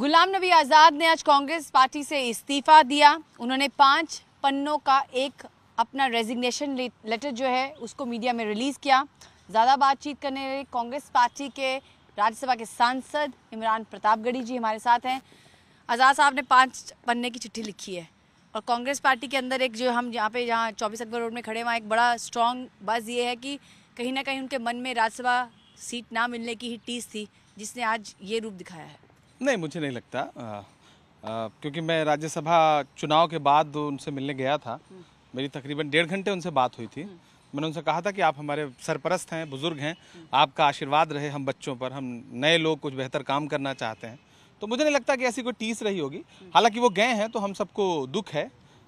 गुलाम नबी आज़ाद ने आज कांग्रेस पार्टी से इस्तीफ़ा दिया उन्होंने पाँच पन्नों का एक अपना रेजिग्नेशन लेटर जो है उसको मीडिया में रिलीज़ किया ज़्यादा बातचीत करने वाले कांग्रेस पार्टी के राज्यसभा के सांसद इमरान प्रतापगढ़ी जी हमारे साथ हैं आज़ाद साहब ने पाँच पन्ने की चिट्ठी लिखी है और कांग्रेस पार्टी के अंदर एक जो हम यहाँ पे जहाँ चौबीस अकबर रोड में खड़े वहाँ एक बड़ा स्ट्रॉन्ग बस ये है कि कहीं ना कहीं उनके मन में राज्यसभा सीट ना मिलने की ही टीस थी जिसने आज ये रूप दिखाया है नहीं मुझे नहीं लगता आ, आ, क्योंकि मैं राज्यसभा चुनाव के बाद उनसे मिलने गया था मेरी तकरीबन डेढ़ घंटे उनसे बात हुई थी मैंने उनसे कहा था कि आप हमारे सरपरस्त हैं बुज़ुर्ग हैं आपका आशीर्वाद रहे हम बच्चों पर हम नए लोग कुछ बेहतर काम करना चाहते हैं तो मुझे नहीं लगता कि ऐसी कोई टीस रही होगी हालांकि वो गए हैं तो हम सबको दुख है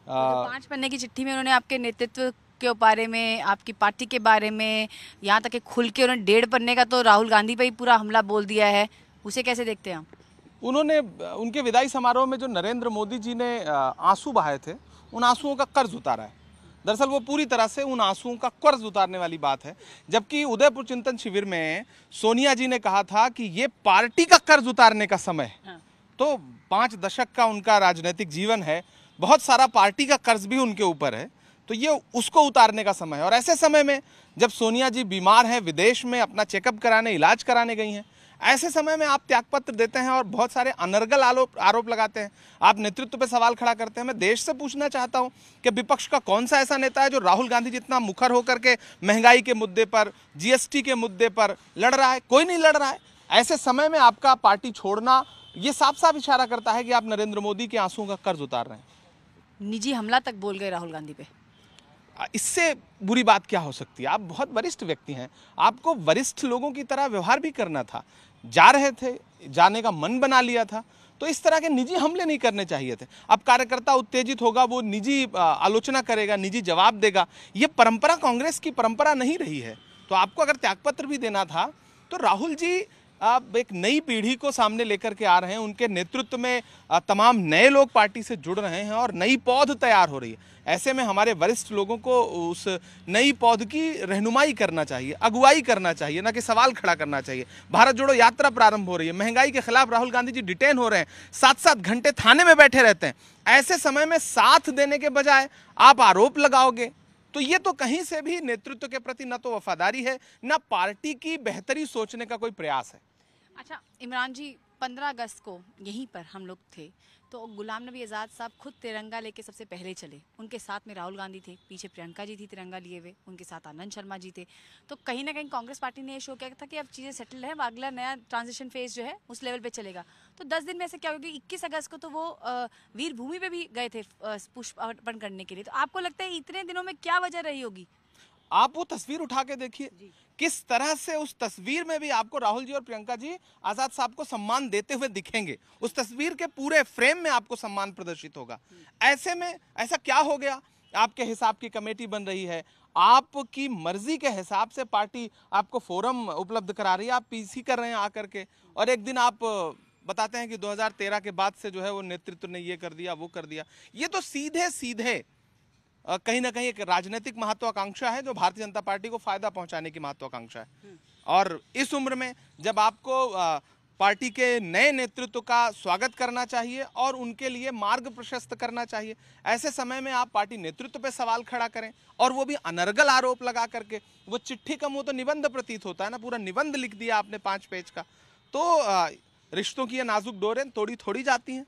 तो पाँच पन्ने की चिट्ठी में उन्होंने आपके नेतृत्व के बारे में आपकी पार्टी के बारे में यहाँ तक कि खुल के उन्होंने डेढ़ पन्ने का तो राहुल गांधी पर ही पूरा हमला बोल दिया है उसे कैसे देखते हैं आप उन्होंने उनके विदाई समारोह में जो नरेंद्र मोदी जी ने आंसू बहाए थे उन आंसुओं का कर्ज उतारा है दरअसल वो पूरी तरह से उन आंसुओं का कर्ज उतारने वाली बात है जबकि उदयपुर चिंतन शिविर में सोनिया जी ने कहा था कि ये पार्टी का कर्ज उतारने का समय है हाँ। तो पाँच दशक का उनका राजनीतिक जीवन है बहुत सारा पार्टी का कर्ज भी उनके ऊपर है तो ये उसको उतारने का समय है और ऐसे समय में जब सोनिया जी बीमार हैं विदेश में अपना चेकअप कराने इलाज कराने गई हैं ऐसे समय में आप त्यागपत्र देते हैं और बहुत सारे अनर्गल आरोप आरोप लगाते हैं आप नेतृत्व पर सवाल खड़ा करते हैं मैं देश से पूछना चाहता हूं कि विपक्ष का कौन सा ऐसा नेता है जो राहुल गांधी जितना मुखर होकर के महंगाई के मुद्दे पर जीएसटी के मुद्दे पर लड़ रहा है कोई नहीं लड़ रहा है ऐसे समय में आपका पार्टी छोड़ना ये साफ साफ इशारा करता है कि आप नरेंद्र मोदी के आंसुओं का कर्ज उतार रहे हैं निजी हमला तक बोल गए राहुल गांधी पे इससे बुरी बात क्या हो सकती है आप बहुत वरिष्ठ व्यक्ति हैं आपको वरिष्ठ लोगों की तरह व्यवहार भी करना था जा रहे थे जाने का मन बना लिया था तो इस तरह के निजी हमले नहीं करने चाहिए थे अब कार्यकर्ता उत्तेजित होगा वो निजी आलोचना करेगा निजी जवाब देगा ये परंपरा कांग्रेस की परंपरा नहीं रही है तो आपको अगर त्यागपत्र भी देना था तो राहुल जी आप एक नई पीढ़ी को सामने लेकर के आ रहे हैं उनके नेतृत्व में तमाम नए लोग पार्टी से जुड़ रहे हैं और नई पौध तैयार हो रही है ऐसे में हमारे वरिष्ठ लोगों को उस नई पौध की रहनुमाई करना चाहिए अगुवाई करना चाहिए ना कि सवाल खड़ा करना चाहिए भारत जोड़ो यात्रा प्रारंभ हो रही है महंगाई के खिलाफ राहुल गांधी जी डिटेन हो रहे हैं सात सात घंटे थाने में बैठे रहते हैं ऐसे समय में साथ देने के बजाय आप आरोप लगाओगे तो ये तो कहीं से भी नेतृत्व के प्रति न तो वफादारी है न पार्टी की बेहतरी सोचने का कोई प्रयास है अच्छा इमरान जी पंद्रह अगस्त को यहीं पर हम लोग थे तो गुलाम नबी आज़ाद साहब खुद तिरंगा लेके सबसे पहले चले उनके साथ में राहुल गांधी थे पीछे प्रियंका जी थी तिरंगा लिए हुए उनके साथ आनंद शर्मा जी थे तो कहीं ना कहीं कांग्रेस पार्टी ने ये शो किया था कि अब चीज़ें सेटल हैं अगला नया ट्रांजिशन फेज जो है उस लेवल पर चलेगा तो दस दिन में ऐसे क्या होगा इक्कीस अगस्त को तो वो वीर भूमि पर भी गए थे पुष्प अर्पण करने के लिए तो आपको लगता है इतने दिनों में क्या वजह रही होगी आप वो तस्वीर उठा के देखिए किस तरह से उस तस्वीर में भी आपको राहुल जी और प्रियंका जी आजाद साहब को सम्मान देते हुए दिखेंगे उस तस्वीर के पूरे फ्रेम में आपको सम्मान प्रदर्शित होगा हम्म। ऐसे में ऐसा क्या हो गया आपके हिसाब की कमेटी बन रही है आपकी मर्जी के हिसाब से पार्टी आपको फोरम उपलब्ध करा रही है आप पीसी कर रहे हैं आकर के और एक दिन आप बताते हैं कि 2013 के बाद से जो है वो नेतृत्व ने ये कर दिया वो कर दिया ये तो सीधे सीधे कहीं ना कहीं एक राजनीतिक महत्वाकांक्षा है जो भारतीय जनता पार्टी को फायदा पहुंचाने की महत्वाकांक्षा है हम्म। और इस उम्र में जब आपको पार्टी के नए नेतृत्व का स्वागत करना चाहिए और उनके लिए मार्ग प्रशस्त करना चाहिए ऐसे समय में आप पार्टी नेतृत्व पर सवाल खड़ा करें और वो भी अनर्गल आरोप लगा करके वो चिट्ठी कम हो तो निबंध प्रतीत होता है ना पूरा निबंध लिख दिया आपने पाँच पेज का तो रिश्तों की ये नाजुक डोरें तोड़ी थोड़ी जाती हैं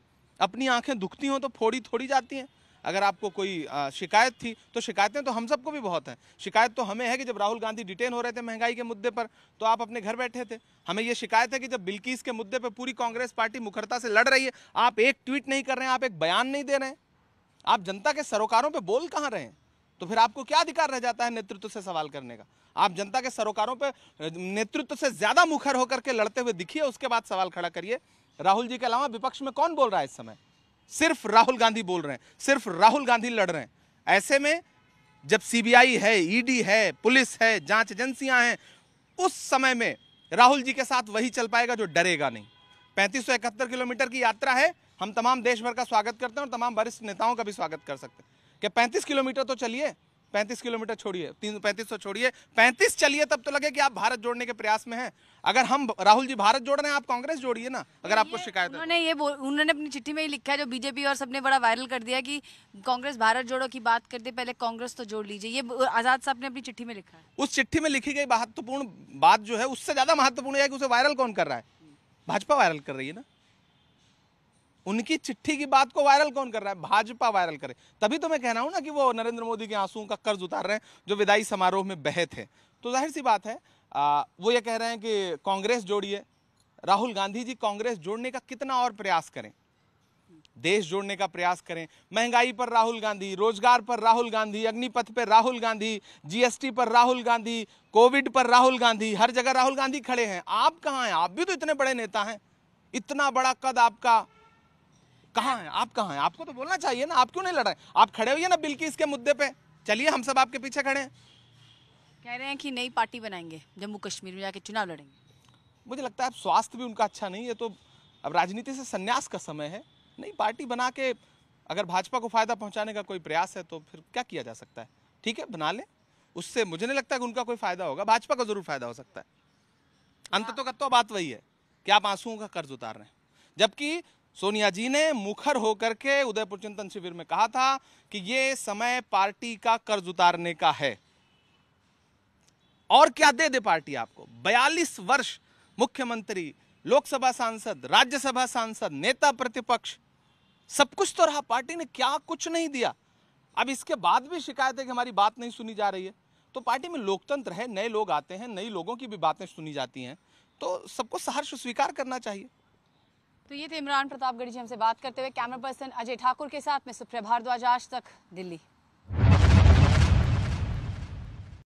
अपनी आंखें दुखती हों तो फोड़ी थोड़ी जाती हैं अगर आपको कोई शिकायत थी तो शिकायतें तो हम सबको भी बहुत हैं शिकायत तो हमें है कि जब राहुल गांधी डिटेन हो रहे थे महंगाई के मुद्दे पर तो आप अपने घर बैठे थे हमें ये शिकायत है कि जब बिल्किस के मुद्दे पर पूरी कांग्रेस पार्टी मुखरता से लड़ रही है आप एक ट्वीट नहीं कर रहे हैं आप एक बयान नहीं दे रहे हैं आप जनता के सरोकारों पर बोल कहाँ रहे हैं तो फिर आपको क्या अधिकार रह जाता है नेतृत्व से सवाल करने का आप जनता के सरोकारों पर नेतृत्व से ज्यादा मुखर होकर के लड़ते हुए दिखिए उसके बाद सवाल खड़ा करिए राहुल जी के अलावा विपक्ष में कौन बोल रहा है इस समय सिर्फ राहुल गांधी बोल रहे हैं सिर्फ राहुल गांधी लड़ रहे हैं ऐसे में जब सीबीआई है ईडी e है पुलिस है जांच एजेंसियां हैं उस समय में राहुल जी के साथ वही चल पाएगा जो डरेगा नहीं पैंतीस किलोमीटर की यात्रा है हम तमाम देश भर का स्वागत करते हैं और तमाम वरिष्ठ नेताओं का भी स्वागत कर सकते हैं कि पैंतीस किलोमीटर तो चलिए पैंतीस किलोमीटर छोड़िए तीन पैंतीस सौ छोड़िए पैंतीस चलिए तब तो लगे कि आप भारत जोड़ने के प्रयास में हैं अगर हम राहुल जी भारत जोड़ रहे हैं आप कांग्रेस जोड़िए ना अगर आपको शिकायत उन्होंने ये उन्होंने अपनी चिट्ठी में ही लिखा है जो बीजेपी और सबने बड़ा वायरल कर दिया कि कांग्रेस भारत जोड़ो की बात करते पहले कांग्रेस तो जोड़ लीजिए ये आजाद साहब ने अपनी चिट्ठी में लिखा है उस चिट्ठी में लिखी गई महत्वपूर्ण बात जो है उससे ज्यादा महत्वपूर्ण है कि उसे वायरल कौन कर रहा है भाजपा वायरल कर रही है ना उनकी चिट्ठी की बात को वायरल कौन कर रहा है भाजपा वायरल करे तभी तो मैं कह रहा हूँ ना कि वो नरेंद्र मोदी के आंसुओं का कर्ज उतार रहे हैं जो विदाई समारोह में बहे थे तो जाहिर सी बात है आ, वो ये कह रहे हैं कि कांग्रेस जोड़िए राहुल गांधी जी कांग्रेस जोड़ने का कितना और प्रयास करें देश जोड़ने का प्रयास करें महंगाई पर राहुल गांधी रोजगार पर राहुल गांधी अग्निपथ पर राहुल गांधी जीएसटी पर राहुल गांधी कोविड पर राहुल गांधी हर जगह राहुल गांधी खड़े हैं आप कहाँ हैं आप भी तो इतने बड़े नेता हैं इतना बड़ा कद आपका कहाँ हैं आप कहाँ हैं आपको तो बोलना चाहिए ना आप क्यों नहीं लड़ रहे आप खड़े हुई ना बिल की इसके मुद्दे पे चलिए हम सब आपके पीछे खड़े हैं कह रहे हैं कि नई पार्टी बनाएंगे जम्मू कश्मीर में जाके चुनाव लड़ेंगे मुझे लगता है अब स्वास्थ्य भी उनका अच्छा नहीं है तो अब राजनीति से संन्यास का समय है नई पार्टी बना के अगर भाजपा को फायदा पहुँचाने का कोई प्रयास है तो फिर क्या किया जा सकता है ठीक है बना लें उससे मुझे नहीं लगता कि उनका कोई फायदा होगा भाजपा का जरूर फायदा हो सकता है अंत तो, तो बात वही है कि आप आंसुओं का कर्ज उतार रहे हैं जबकि सोनिया जी ने मुखर होकर के उदयपुर चिंतन शिविर में कहा था कि ये समय पार्टी का कर्ज उतारने का है और क्या दे दे पार्टी आपको 42 वर्ष मुख्यमंत्री लोकसभा सांसद राज्यसभा सांसद नेता प्रतिपक्ष सब कुछ तो रहा पार्टी ने क्या कुछ नहीं दिया अब इसके बाद भी शिकायत है कि हमारी बात नहीं सुनी जा रही है तो पार्टी में लोकतंत्र है नए लोग आते हैं नई लोगों की भी बातें सुनी जाती हैं तो सबको सहर्ष स्वीकार करना चाहिए तो ये थे इमरान प्रतापगढ़ी जी हमसे बात करते हुए कैमरा पर्सन अजय ठाकुर के साथ मैं सुप्रभा भारद्वाज आज तक दिल्ली